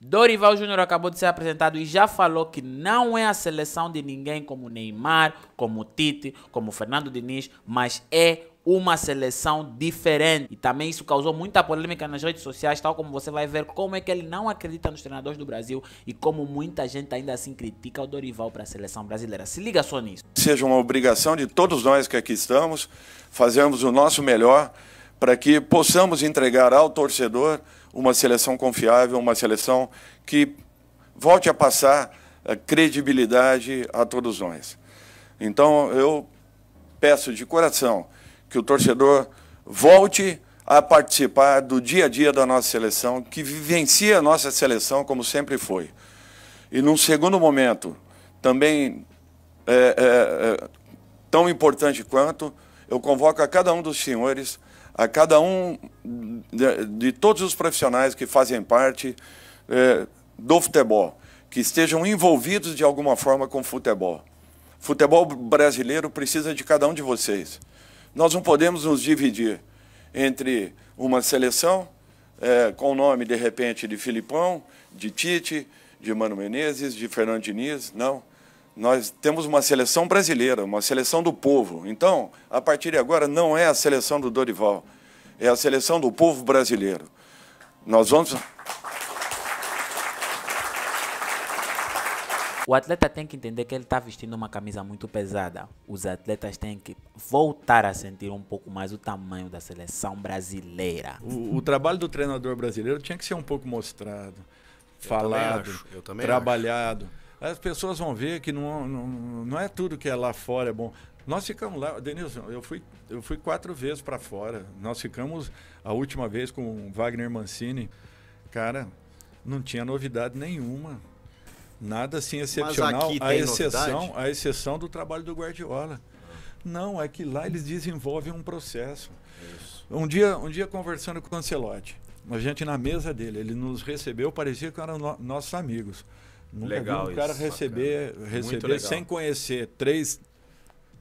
Dorival Júnior acabou de ser apresentado e já falou que não é a seleção de ninguém como Neymar, como Tite, como Fernando Diniz, mas é uma seleção diferente. E também isso causou muita polêmica nas redes sociais, tal como você vai ver como é que ele não acredita nos treinadores do Brasil e como muita gente ainda assim critica o Dorival para a seleção brasileira. Se liga só nisso. Seja uma obrigação de todos nós que aqui estamos, fazermos o nosso melhor para que possamos entregar ao torcedor uma seleção confiável, uma seleção que volte a passar a eh, credibilidade a todos nós. Então, eu peço de coração que o torcedor volte a participar do dia a dia da nossa seleção, que vivencia a nossa seleção como sempre foi. E num segundo momento, também é, é, é, tão importante quanto, eu convoco a cada um dos senhores a cada um de, de todos os profissionais que fazem parte é, do futebol, que estejam envolvidos de alguma forma com o futebol. Futebol brasileiro precisa de cada um de vocês. Nós não podemos nos dividir entre uma seleção é, com o nome, de repente, de Filipão, de Tite, de Mano Menezes, de Fernando Diniz, não. Nós temos uma seleção brasileira, uma seleção do povo. Então, a partir de agora, não é a seleção do Dorival é a seleção do povo brasileiro. Nós vamos. O atleta tem que entender que ele está vestindo uma camisa muito pesada. Os atletas têm que voltar a sentir um pouco mais o tamanho da seleção brasileira. O, o trabalho do treinador brasileiro tinha que ser um pouco mostrado, falado, eu também acho, eu também trabalhado. Acho as pessoas vão ver que não, não, não é tudo que é lá fora é bom. Nós ficamos lá, Denilson, eu fui, eu fui quatro vezes para fora. Nós ficamos a última vez com Wagner Mancini. Cara, não tinha novidade nenhuma. Nada assim excepcional, a exceção, novidade? a exceção do trabalho do Guardiola. Não, é que lá eles desenvolvem um processo. Isso. Um dia, um dia conversando com o Ancelotti, a gente na mesa dele, ele nos recebeu, parecia que eram no, nossos amigos. Nunca legal vi um cara isso, receber, receber sem conhecer três,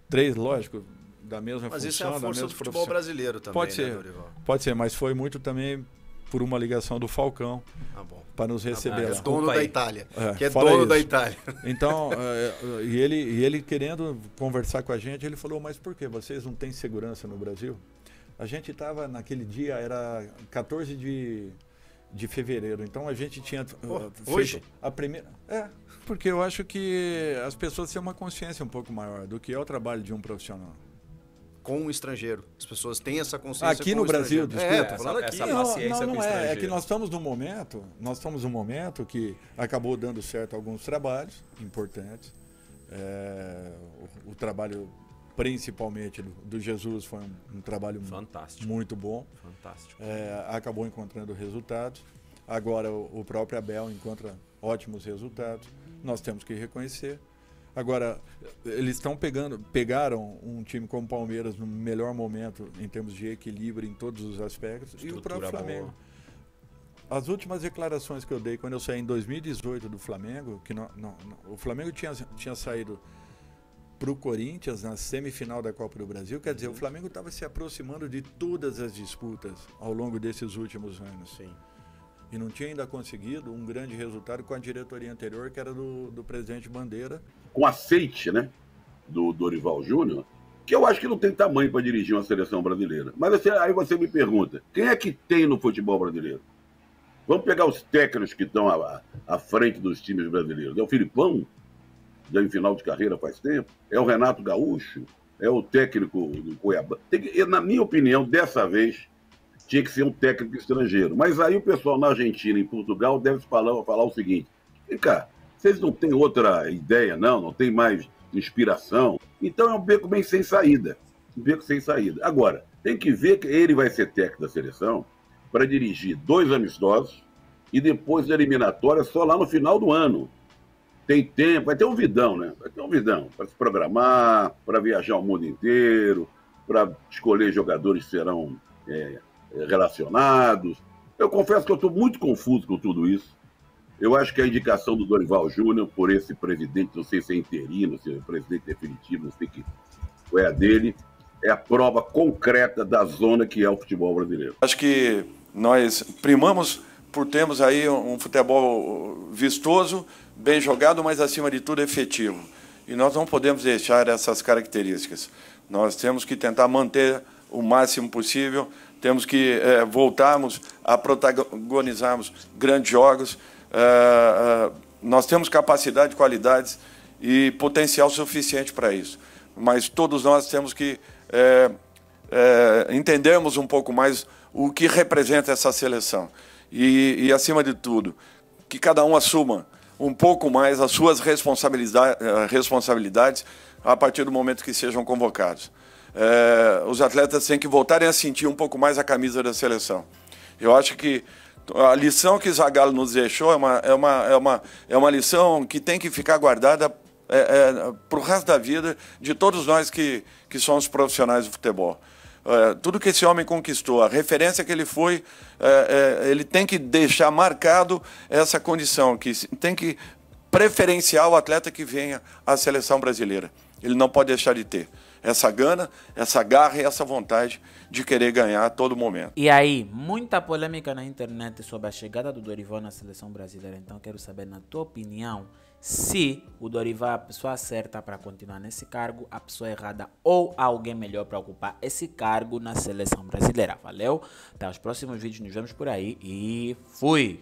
três lógico, da mesma mas função, isso é a força do futebol brasileiro também, pode né, ser, né, Pode ser, mas foi muito também por uma ligação do Falcão ah, para nos ah, receber. Ah, é dono da Itália, é, que é dono isso. da Itália. Então, é, é, e, ele, e ele querendo conversar com a gente, ele falou, mas por que vocês não têm segurança no Brasil? A gente estava naquele dia, era 14 de de fevereiro. Então a gente tinha uh, hoje a primeira. É, porque eu acho que as pessoas têm uma consciência um pouco maior do que é o trabalho de um profissional. Com o estrangeiro, as pessoas têm essa consciência. Aqui no Brasil, desculpa. É, essa, Essa paciência não, não, não é. É que nós estamos num momento, nós estamos num momento que acabou dando certo alguns trabalhos importantes. É, o, o trabalho principalmente do, do Jesus, foi um, um trabalho Fantástico. muito bom. Fantástico. É, acabou encontrando resultados. Agora o, o próprio Abel encontra ótimos resultados. Nós temos que reconhecer. Agora, eles estão pegando, pegaram um time como o Palmeiras no melhor momento em termos de equilíbrio em todos os aspectos Estrutura e o próprio Flamengo. Boa. As últimas declarações que eu dei quando eu saí em 2018 do Flamengo, que não, não, não, o Flamengo tinha, tinha saído para o Corinthians na semifinal da Copa do Brasil. Quer dizer, o uhum. Flamengo estava se aproximando de todas as disputas ao longo desses últimos anos. Sim. E não tinha ainda conseguido um grande resultado com a diretoria anterior, que era do, do presidente Bandeira. Com aceite, né? Do Dorival Júnior, que eu acho que não tem tamanho para dirigir uma seleção brasileira. Mas assim, aí você me pergunta: quem é que tem no futebol brasileiro? Vamos pegar os técnicos que estão à, à frente dos times brasileiros. É o Filipão, já em final de carreira faz tempo, é o Renato Gaúcho, é o técnico do Cuiabá. Que, na minha opinião, dessa vez, tinha que ser um técnico estrangeiro. Mas aí o pessoal na Argentina e em Portugal deve falar, falar o seguinte: vem cá, vocês não têm outra ideia, não? Não tem mais inspiração? Então é um beco bem sem saída. Um beco sem saída. Agora, tem que ver que ele vai ser técnico da seleção para dirigir dois amistosos e depois da eliminatória só lá no final do ano tem tempo, vai ter um vidão, né? Vai ter um vidão para se programar, para viajar o mundo inteiro, para escolher jogadores que serão é, é, relacionados. Eu confesso que eu estou muito confuso com tudo isso. Eu acho que a indicação do Dorival Júnior por esse presidente, não sei se é interino, se é presidente definitivo, não sei que é a dele, é a prova concreta da zona que é o futebol brasileiro. Acho que nós primamos por termos aí um futebol vistoso, bem jogado, mas, acima de tudo, efetivo. E nós não podemos deixar essas características. Nós temos que tentar manter o máximo possível, temos que é, voltarmos a protagonizarmos grandes jogos. É, é, nós temos capacidade, qualidades e potencial suficiente para isso. Mas todos nós temos que entendermos um pouco mais o que representa essa seleção. e, e acima de tudo, que cada um assuma um pouco mais as suas eh, responsabilidades a partir do momento que sejam convocados. É, os atletas têm que voltarem a sentir um pouco mais a camisa da seleção. Eu acho que a lição que Zagallo nos deixou é uma, é uma, é uma, é uma lição que tem que ficar guardada é, eh, é, para o resto da vida de todos nós que, que somos profissionais do futebol. É, tudo que esse homem conquistou, a referência que ele foi, uh, uh, ele tem que deixar marcado essa condição, que tem que preferenciar o atleta que venha à seleção brasileira. Ele não pode deixar de ter essa gana, essa garra e essa vontade de querer ganhar a todo momento. E aí, muita polêmica na internet sobre a chegada do Dorival na seleção brasileira. Então, quero saber, na tua opinião, se o Dorival, a pessoa certa para continuar nesse cargo, a pessoa errada ou alguém melhor para ocupar esse cargo na seleção brasileira. Valeu? Até os próximos vídeos, nos vemos por aí e fui!